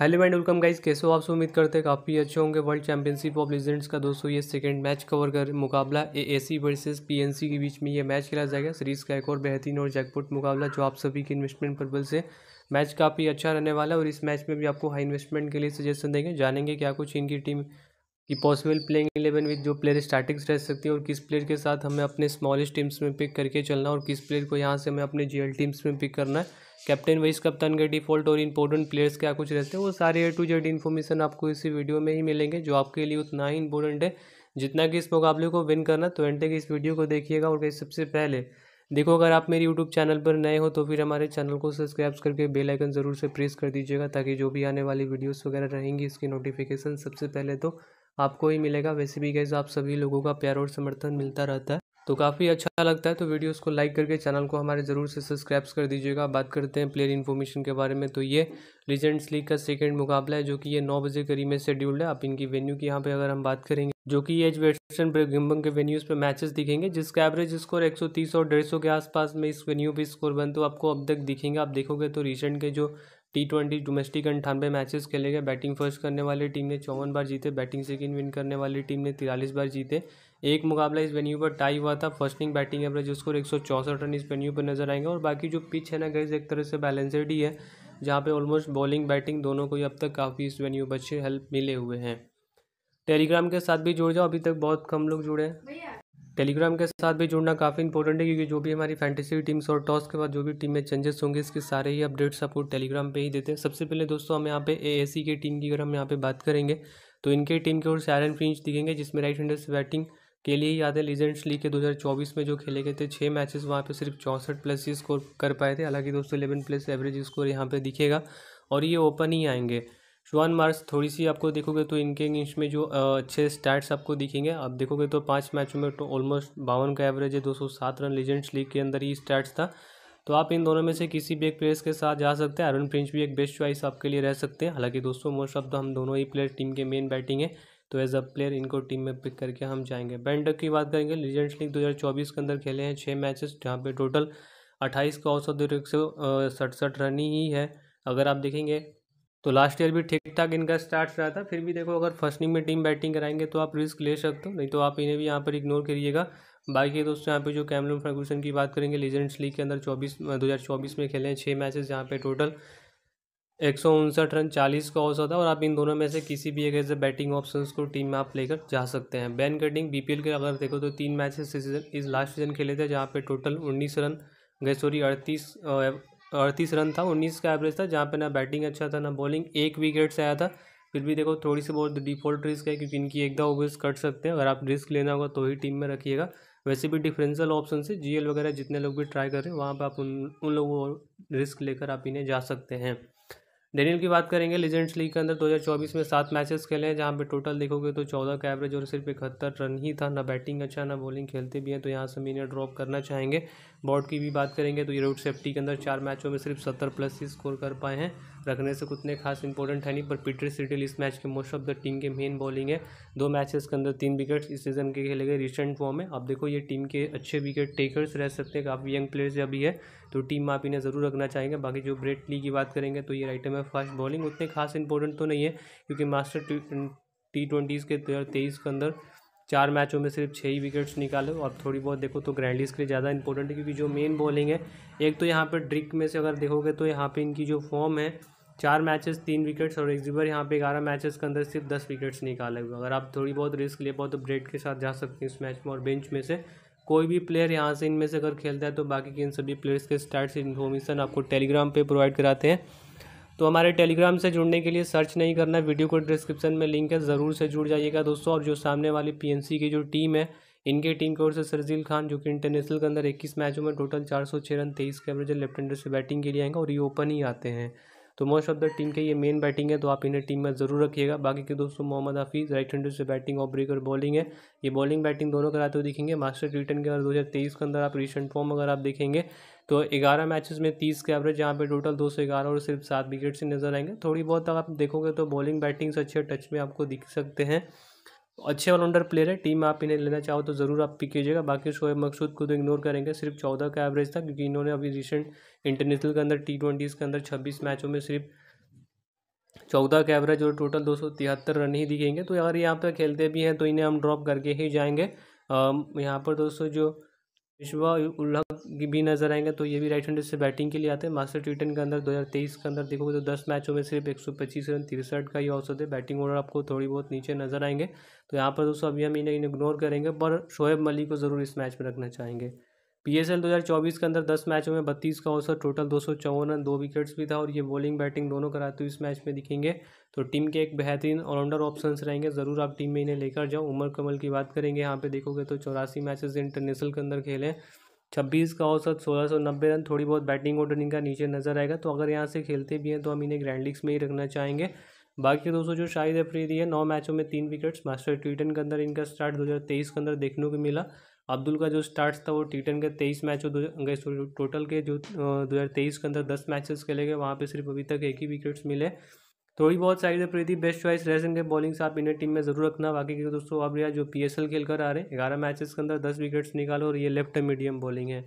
hello and welcome guys कैसे हो आप उम्मीद करते हैं काफ़ी अच्छे होंगे वर्ल्ड चैंपियनशिप ऑफ लेजेंड्स का दोस्तों ये सेकंड मैच कवर कर मुकाबला A A C versus P N C के बीच में ये मैच खेला जाएगा सीरीज़ का एक और बेहतरीन और जैकपॉट मुकाबला जो आप सभी के इन्वेस्टमेंट पर्पल से मैच काफ़ी अच्छा रहने वाला है और इस मैच में भी आपको हाई इन्वेस्टमेंट के लिए सजेशन देंगे जानेंगे क्या कुछ इनकी टीम की पॉसिबल प्लेइंग इलेवन विद जो प्लेयर स्टार्टिंग्स रह सकती है और किस प्लेयर के साथ हमें अपने स्मॉलेस्ट टीम्स में पिक करके चलना और किस प्लेयर को यहाँ से हमें अपने जी टीम्स में पिक करना है कैप्टन वाइस कप्तान के डिफॉल्ट और इंपॉर्टेंट प्लेयर्स क्या कुछ रहते हैं वो सारे ए टू जेड इन्फॉर्मेशन आपको इसी वीडियो में ही मिलेंगे जो आपके लिए उतना ही इंपॉर्टेंट है जितना कि इस मुकाबले को विन करना तो एंटे की इस वीडियो को देखिएगा और सबसे पहले देखो अगर आप मेरे यूट्यूब चैनल पर नए हो तो फिर हमारे चैनल को सब्सक्राइब करके बेल आइकन ज़रूर से प्रेस कर दीजिएगा ताकि जो भी आने वाली वीडियोस वगैरह रहेंगी इसकी नोटिफिकेशन सबसे पहले तो आपको ही मिलेगा वैसे भी कैसे आप सभी लोगों का प्यार और समर्थन मिलता रहता है तो काफ़ी अच्छा लगता है तो वीडियोस को लाइक करके चैनल को हमारे ज़रूर से सब्सक्राइब्स कर दीजिएगा बात करते हैं प्लेयर इन्फॉर्मेशन के बारे में तो ये लीजेंड्स लीग का सेकेंड मुकाबला है जो कि ये नौ बजे करीब में शेड्यूल्ड है आप इनकी वेन्यू की यहाँ पे अगर हम बात करेंगे जो कि एज वेस्टर्न ब्रिगिम्बंग के वेन्यूज़ पे मैचेस दिखेंगे जिसका एवरेज स्कोर 130 और 150 के आसपास में इस वेन्यू पे स्कोर बन तो आपको अब तक दिखेंगे आप देखोगे तो रिसेंट के जो टी ट्वेंटी डोमेस्टिक अंठानवे मैचेस खेले गए बैटिंग फर्स्ट करने वाली टीम ने चौवन बार जीते बैटिंग सेकेंड विन करने वाली टीम ने तिरालीस बार जीते एक मुकाबला इस वेन्यू पर टाई हुआ था फर्स्ट इनिंग बैटिंग एवरेज उसको एक सौ चौसठ रन इस वेन्यू पर नजर आएंगे और बाकी जो पिच है ना गैस एक तरह से बैलेंसेड ही है जहाँ पे ऑलमोस्ट बॉलिंग बैटिंग दोनों को ही अब तक काफ़ी इस वेन्यू पर अच्छे हेल्प मिले हुए हैं टेलीग्राम के साथ भी जुड़ जाओ अभी तक बहुत कम लोग जुड़े हैं टेलीग्राम के साथ भी जुड़ना काफ़ी इंपॉर्टेंट है क्योंकि जो भी हमारी फैंटेसी टीम्स और टॉस के बाद जो भी टीम में चेंजेस होंगे इसके सारे ही अपडेट्स आपको टेलीग्राम पे ही देते हैं सबसे पहले दोस्तों हम यहाँ पे सी की टीम की अगर हम यहाँ पे बात करेंगे तो इनके टीम की ओर से आयरन फिंच दिखेंगे जिसमें राइट हैंडर्स बैटिंग के लिए याद है लीजेंड्स लीग के 2024 में जो खेले गए थे छः मैचेस वहाँ पे सिर्फ चौंसठ प्लस ही स्कोर कर पाए थे हालांकि दोस्तों इलेवन प्लस एवरेज स्कोर यहाँ पे दिखेगा और ये ओपन ही आएंगे शुआन मार्स थोड़ी सी आपको देखोगे तो इनके इंग्लिश में जो अच्छे स्टैट्स आपको दिखेंगे आप देखोगे तो पाँच मैचों में तो ऑलमोस्ट बावन का एवरेज है दो सौ सात रन लीजेंड्स लीग के अंदर ही स्टैट्स था तो आप इन दोनों में से किसी भी एक प्लेयर्स के साथ जा सकते हैं अरुण प्रिंस भी एक बेस्ट चॉइस आपके लिए रह सकते हैं हालांकि दोस्तों मोस्ट ऑफ द हम दोनों ही प्लेयर टीम के मेन बैटिंग है तो एज अ प्लेयर इनको टीम में पिक करके हम जाएंगे बैंडक की बात करेंगे लीजेंड्स लीग 2024 के अंदर खेले हैं छः मैचेस जहाँ पे टोटल 28 का औसत एक सौ सड़सठ रन ही है अगर आप देखेंगे तो लास्ट ईयर भी ठीक ठाक इनका स्टार्ट रहा था फिर भी देखो अगर फर्स्ट इनिंग में टीम बैटिंग कराएंगे तो आप रिस्क ले सकते हो नहीं तो आप इन्हें भी यहाँ पर इग्नोर करिएगा बाकी दोस्तों यहाँ पे जो कैमलून फर्गूसन की बात करेंगे लीजेंड्स लीग के अंदर 24 2024 में खेले हैं छः मैचेस जहाँ पे टोटल एक सौ उनसठ रन चालीस का औसत है और आप इन दोनों में से किसी भी एक ऐसे बैटिंग ऑप्शन को टीम में आप लेकर जा सकते हैं बैन कटिंग बीपीएल के अगर देखो तो तीन मैच इस सीजन इस लास्ट सीजन खेले थे जहाँ पे टोटल उन्नीस रन गए सॉरी अड़तीस अड़तीस रन था उन्नीस का एवरेज था जहाँ पे ना बैटिंग अच्छा था ना बॉलिंग एक विकेट से आया था फिर भी देखो थोड़ी सी बहुत डिफॉल्ट रिस्क है क्योंकि इनकी एकदम ओवर्स कट सकते हैं अगर आप रिस्क लेना होगा तो ही टीम में रखिएगा वैसे भी डिफरेंशियल ऑप्शन से जीएल वगैरह जितने लोग भी ट्राई कर रहे हैं वहाँ पर आप उन उन लोगों रिस्क लेकर आप इन्हें जा सकते हैं डेनियल की बात करेंगे लीजेंड्स लीग के अंदर 2024 में सात मैचेस खेले हैं जहाँ पे टोटल देखोगे तो चौदह का एवरेज और सिर्फ इकहत्तर रन ही था ना बैटिंग अच्छा ना बॉलिंग खेलते भी हैं तो यहाँ से मीनियर ड्रॉप करना चाहेंगे बॉट की भी बात करेंगे तो ये रोड सेफ्टी के अंदर चार मैचों में सिर्फ सत्तर प्लस ही स्कोर कर पाए हैं रखने से कुछ नहीं खास इंपॉर्टेंट है नहीं पर पीटर सिटिल इस मैच के मोस्ट ऑफ द टीम के मेन बॉलिंग है दो मैचेस के अंदर तीन विकेट्स इस सीजन के खेले गए रिसेंट फॉर्म में आप देखो ये टीम के अच्छे विकेट टेकर्स रह सकते हैं काफ़ी यंग प्लेयर्स अभी है तो टीम आप इन्हें ज़रूर रखना चाहेंगे बाकी जो ब्रेट ली की बात करेंगे तो ये राइटर में फास्ट बॉलिंग उतने खास इंपॉर्टेंट तो नहीं है क्योंकि मास्टर टी ट्वेंटीज़ के दो हज़ार तेईस के अंदर चार मैचों में सिर्फ छः ही विकेट्स निकाले और थोड़ी बहुत देखो तो ग्रैंडीज़ के लिए ज़्यादा इंपॉर्टेंट है क्योंकि जो मेन बॉलिंग है एक तो यहाँ पर ड्रिक में से अगर देखोगे तो यहाँ पे इनकी जो फॉर्म है चार मैचेस तीन विकेट्स और एक्जिबर यहाँ पे ग्यारह मैचेस के अंदर सिर्फ दस विकेट्स निकाले हुए अगर आप थोड़ी बहुत रिस्क ले पाओ तो ब्रेड के साथ जा सकते हैं इस मैच में और बेंच में से कोई भी प्लेयर यहाँ से इनमें से अगर खेलता है तो बाकी के इन सभी प्लेयर्स के स्टार्ट इन्फॉर्मेशन आपको टेलीग्राम पर प्रोवाइड कराते हैं तो हमारे टेलीग्राम से जुड़ने के लिए सर्च नहीं करना वीडियो को डिस्क्रिप्शन में लिंक है ज़रूर से जुड़ जाइएगा दोस्तों और जो सामने वाली पी की जो टीम है इनके टीम की ओर से सरजील खान जो कि इंटरनेशनल के अंदर इक्कीस मैचों में टोटल चार सौ छः रन तेईस के एवरेज लेफ्ट हैंडर से बैटिंग के लिए आएंगे और ये ओपन ही आते हैं तो मोस्ट ऑफ द टीम के ये मेन बैटिंग है तो आप इन्हें टीम में ज़रूर रखिएगा बाकी के दोस्तों मोहम्मद हफीज़ राइट हैंडर से बैटिंग और ब्रेकर बॉलिंग है ये बॉलिंग बैटिंग दोनों कराते हुए दिखेंगे मास्टर रिटर्न के अगर दो के अंदर आप रिसेंट फॉर्म अगर आप देखेंगे तो ग्यारह मैचेस में तीस के एवरेज यहाँ पे टोटल दो सौ ग्यारह और सिर्फ सात विकेट से नजर आएंगे थोड़ी बहुत आप देखोगे तो बॉलिंग बैटिंग से अच्छे टच में आपको दिख सकते हैं अच्छे ऑलराउंडर प्लेयर है टीम आप इन्हें लेना चाहो तो ज़रूर आप पिक कीजिएगा बाकी शोएब मकसूद को तो इग्नोर करेंगे सिर्फ चौदह का एवरेज था क्योंकि इन्होंने अभी रिसेंट इंटरनेशनल के अंदर टी ट्वेंटीज़ के अंदर छब्बीस मैचों में सिर्फ चौदह का एवरेज और टोटल दो सौ तिहत्तर रन ही दिखेंगे तो अगर यहाँ पर खेलते भी हैं तो इन्हें हम ड्रॉप करके ही जाएंगे यहाँ पर दोस्तों जो विश्वा उल्लाह भी नजर आएंगे तो ये भी राइट हैंड से बैटिंग के लिए आते हैं मास्टर टी के अंदर 2023 के अंदर देखोगे तो 10 मैचों में सिर्फ 125 रन तिरसठ का ही औसत है बैटिंग ऑर्डर आपको थोड़ी बहुत नीचे नजर आएंगे तो यहाँ पर दोस्तों अभी हम इन्हें इग्नोर करेंगे पर शोएब मलिक को ज़रूर इस मैच में रखना चाहेंगे पी 2024 के अंदर 10 मैचों में 32 का औसत टोटल दो रन दो विकेट्स भी था और ये बॉलिंग बैटिंग दोनों कराते तो हुए इस मैच में दिखेंगे तो टीम के एक बेहतरीन ऑलराउंडर ऑप्शंस रहेंगे ज़रूर आप टीम में इन्हें लेकर जाओ उमर कमल की बात करेंगे यहाँ पे देखोगे तो चौरासी मैचेस इंटरनेशनल के अंदर खेले छब्बीस का औसत सोलह सौ नब्बे रन थोड़ी बहुत बैटिंग और रनिंग का नीचे नजर आएगा तो अगर यहाँ से खेलते भी हैं तो हम इन्हें ग्रैंड लीग्स में ही रखना चाहेंगे बाकी दोस्तों जो शाहिद अफरीदी है नौ मैचों में तीन विकेट्स मास्टर ट्विटन के अंदर इनका स्टार्ट 2023 के अंदर देखने को मिला अब्दुल का जो स्टार्ट था वो टी टेन के तेईस मैच गए टोटल के जो दो हज़ार तेईस के अंदर दस मैचेस खेले गए वहाँ पे सिर्फ अभी तक एक ही विकेट्स मिले थोड़ी बहुत साइड तो प्रीति बेस्ट चॉइस रह सकेंगे बॉलिंग से आप इन्हें टीम में जरूर रखना बाकी के दोस्तों आप यार जो पी एस एल खेल कर आ रहे हैं ग्यारह मैचेस के अंदर दस विकेट्स निकालो और ये लेफ्ट मीडियम बॉलिंग है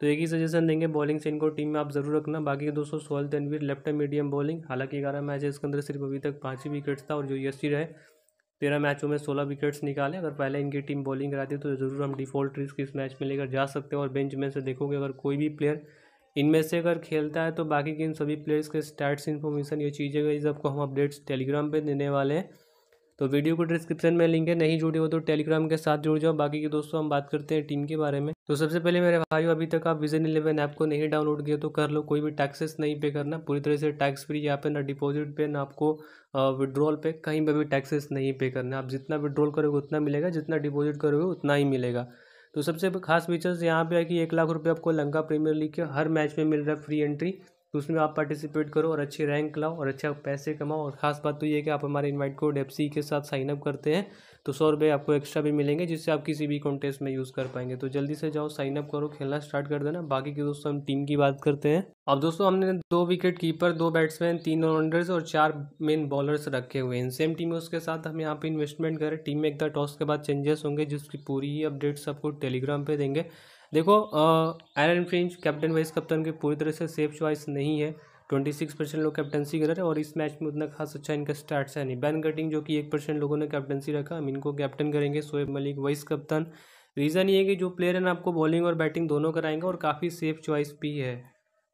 तो एक ही सजेशन देंगे बॉलिंग से इनको टीम में आप जरूर रखना बाकी के दोस्तों Sohail Tanvir left medium bowling हालांकि ग्यारह मैचेस के अंदर सिर्फ अभी तक पाँच ही विकेट्स था और जो यसी रहे तेरह मैचों में सोलह विकेट्स निकाले अगर पहले इनकी टीम बॉलिंग कराती तो ज़रूर हम डिफॉल्ट रिस्क इस मैच में लेकर जा सकते हैं और बेंच में से देखोगे अगर कोई भी प्लेयर इनमें से अगर खेलता है तो बाकी के इन सभी प्लेयर्स के स्टैट्स इन्फॉर्मेशन ये चीज़ें सबको हम अपडेट्स टेलीग्राम पर देने वाले हैं तो वीडियो को डिस्क्रिप्शन में लिंक है नहीं जुड़े हो तो टेलीग्राम के साथ जुड़ जाओ बाकी के दोस्तों हम बात करते हैं टीम के बारे में तो सबसे पहले मेरे भाई अभी तक आप विजन इलेवन ऐप को नहीं डाउनलोड किया तो कर लो कोई भी टैक्सेस नहीं पे करना पूरी तरह से टैक्स फ्री यहाँ पे ना डिपॉजिट पे ना आपको विड्रॉल पे कहीं पर भी टैक्सेस नहीं पे करना आप जितना विड्रॉल करोगे उतना मिलेगा जितना डिपॉजिट करोगे उतना ही मिलेगा तो सबसे खास फीचर्स यहाँ पे है कि एक लाख रुपये आपको लंका प्रीमियर लीग के हर मैच में मिल रहा है फ्री एंट्री तो उसमें आप पार्टिसिपेट करो और अच्छी रैंक लाओ और अच्छा पैसे कमाओ और ख़ास बात तो ये है कि आप हमारे इन्वाइट कोड एफ के साथ साइनअप करते हैं तो सौ रुपये आपको एक्स्ट्रा भी मिलेंगे जिससे आप किसी भी कॉन्टेस्ट में यूज़ कर पाएंगे तो जल्दी से जाओ साइनअप करो खेलना स्टार्ट कर देना बाकी के दोस्तों हम टीम की बात करते हैं अब दोस्तों हमने दो विकेट कीपर दो बैट्समैन तीन ऑलराउंडर्स और चार मेन बॉलर्स रखे हुए हैं सेम टीम उसके साथ हम यहाँ पे इन्वेस्टमेंट करें टीम में एकदम टॉस के बाद चेंजेस होंगे जिसकी पूरी ही अपडेट्स आपको टेलीग्राम पर देंगे देखो एरन फिंच कैप्टन वाइस कप्तान के पूरी तरह से सेफ चॉइस नहीं है ट्वेंटी सिक्स परसेंट लोग कैप्टनसी कर रहे हैं और इस मैच में उतना खास अच्छा इनका स्टार्ट है नहीं बैन कटिंग जो कि एक परसेंट लोगों ने कैप्टनसी रखा हम इनको कैप्टन करेंगे सोएब मलिक वाइस कप्तान रीज़न ये है कि जो प्लेयर है ना आपको बॉलिंग और बैटिंग दोनों कराएंगे और काफ़ी सेफ चॉइस भी है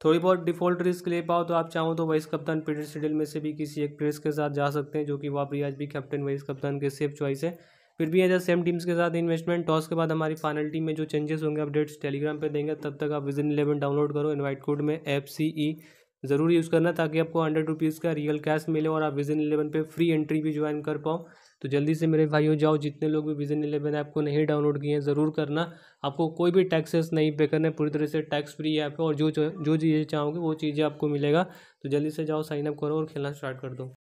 थोड़ी बहुत डिफॉल्ट रिस्क ले पाओ तो आप चाहो तो वाइस कप्तान पीटर सिडिल में से भी किसी एक प्लेस के साथ जा सकते हैं जो कि वापरी आज भी कैप्टन वाइस कप्तान के सेफ चॉइस है फिर भी एज सेम टीम्स के साथ इन्वेस्टमेंट टॉस के बाद हमारी फाइनल टीम में जो चेंजेस होंगे अपडेट्स टेलीग्राम पर देंगे तब तक आप विजन इलेवन डाउनलोड करो इन्वाइट कोड में एफ सी ई e ज़रूर यूज़ करना ताकि आपको हंड्रेड रुपीज़ का रियल कैश मिले और आप विजन इलेवन पे फ्री एंट्री भी ज्वाइन कर पाओ तो जल्दी से मेरे भाइयों जाओ जितने लोग भी विजन इलेवन ऐप को नहीं डाउनलोड किए हैं ज़रूर करना आपको कोई भी टैक्सेस नहीं पे करना पूरी तरह से टैक्स फ्री ऐप है और जो जो चीज़ें चाहोगे वो चीज़ें आपको मिलेगा तो जल्दी से जाओ साइनअप करो और खेलना स्टार्ट कर दो